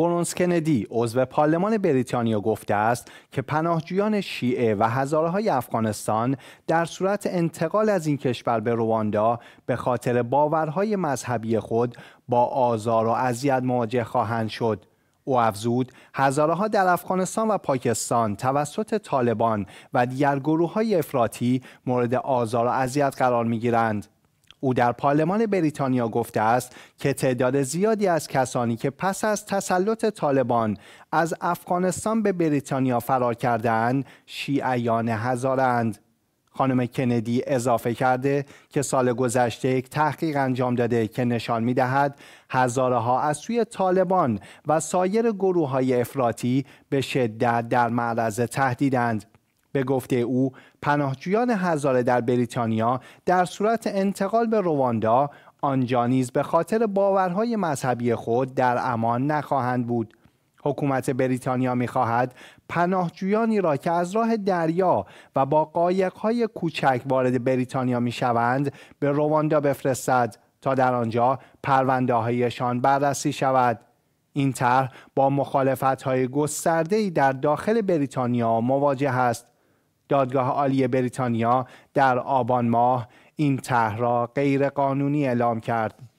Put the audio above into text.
برونز کندی عضو پارلمان بریتانیا گفته است که پناهجویان شیعه و هزارهای افغانستان در صورت انتقال از این کشور به رواندا به خاطر باورهای مذهبی خود با آزار و اذیت مواجه خواهند شد او افزود هزارها در افغانستان و پاکستان توسط طالبان و دیگر گروه های افراطی مورد آزار و اذیت قرار می گیرند او در پارلمان بریتانیا گفته است که تعداد زیادی از کسانی که پس از تسلط طالبان از افغانستان به بریتانیا فرار کردهاند شیعیان هزارند خانم کندی اضافه کرده که سال گذشته یک تحقیق انجام داده که نشان می دهد از سوی طالبان و سایر گروه های افراطی به شدت در معرض تهدیدند. به گفته او پناهجویان هزاره در بریتانیا در صورت انتقال به رواندا آنجا نیز به خاطر باورهای مذهبی خود در امان نخواهند بود حکومت بریتانیا میخواهد پناهجویانی را که از راه دریا و با قایقهای کوچک وارد بریتانیا میشوند به رواندا بفرستد تا در آنجا پروندههایشان بررسی شود این طرح با مخالفتهای گستردهای در داخل بریتانیا مواجه است دادگاه عالی بریتانیا در آبان ماه این طرح را غیرقانونی اعلام کرد